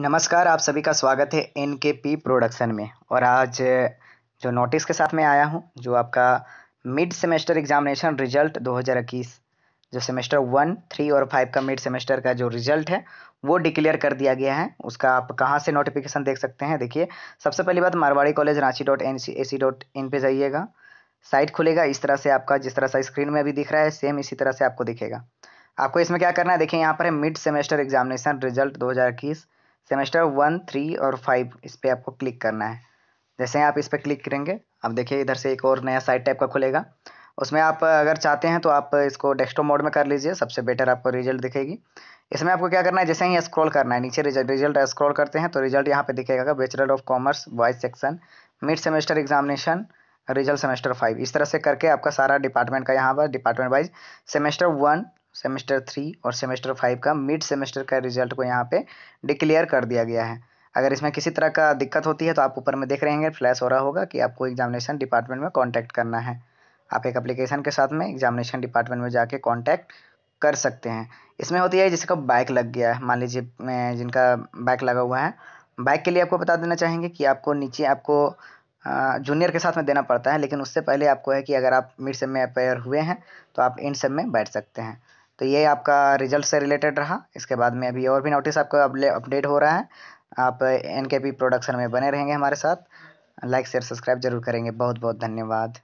नमस्कार आप सभी का स्वागत है एन के पी प्रोडक्शन में और आज जो नोटिस के साथ मैं आया हूँ जो आपका मिड सेमेस्टर एग्जामिनेशन रिजल्ट 2021 जो सेमेस्टर वन थ्री और फाइव का मिड सेमेस्टर का जो रिजल्ट है वो डिक्लेयर कर दिया गया है उसका आप कहाँ से नोटिफिकेशन देख सकते हैं देखिए सबसे पहली बात Marwari college Ranchi dot N C A C dot in पर जाइएगा साइट खुलेगा इस तरह से आपका जिस तरह से स्क्रीन में अभी दिख रहा है सेम इसी तरह से आपको दिखेगा आपको इसमें क्या करना है देखिए यहाँ पर है मिड सेमेस्टर एग्जामिनेशन रिजल्ट दो हज़ार इक्कीस सेमेस्टर वन थ्री और फाइव इस पर आपको क्लिक करना है जैसे आप इस पर क्लिक करेंगे आप देखिए इधर से एक और नया साइट टाइप का खुलेगा उसमें आप अगर चाहते हैं तो आप इसको डेस्कटॉप मोड में कर लीजिए सबसे बेटर आपको रिजल्ट दिखेगी इसमें आपको क्या करना है जैसे ही स्क्रॉल करना है नीचे रिजल्ट रिजल्ट स्क्रॉल करते हैं तो रिजल्ट यहाँ पे दिखेगा bachelor of commerce wise section mid semester examination result semester five इस तरह से करके आपका सारा डिपार्टमेंट का यहाँ पर department wise semester one semester three और सेमेस्टर फाइव का मिड सेमेस्टर का रिजल्ट को यहाँ पे डिक्लेयर कर दिया गया है अगर इसमें किसी तरह का दिक्कत होती है तो आप ऊपर में देख रहे फ्लैश हो रहा होगा कि आपको एग्जामिनेशन डिपार्टमेंट में कॉन्टैक्ट करना है आप एक अप्लीकेशन के साथ में एग्जामिनेशन डिपार्टमेंट में जाके कॉन्टैक्ट कर सकते हैं इसमें होती है जिसका बाइक लग गया है मान लीजिए जिनका बाइक लगा हुआ है बाइक के लिए आपको बता देना चाहेंगे कि आपको नीचे आपको जूनियर के साथ में देना पड़ता है लेकिन उससे पहले आपको है कि अगर आप मिड सेम में अपेयर हुए हैं तो आप इन सब में बैठ सकते हैं तो ये आपका रिजल्ट से रिलेटेड रहा इसके बाद में अभी और भी नोटिस आपका अपडेट हो रहा है आप एन के पी प्रोडक्शन में बने रहेंगे हमारे साथ लाइक शेयर सब्सक्राइब जरूर करेंगे बहुत बहुत धन्यवाद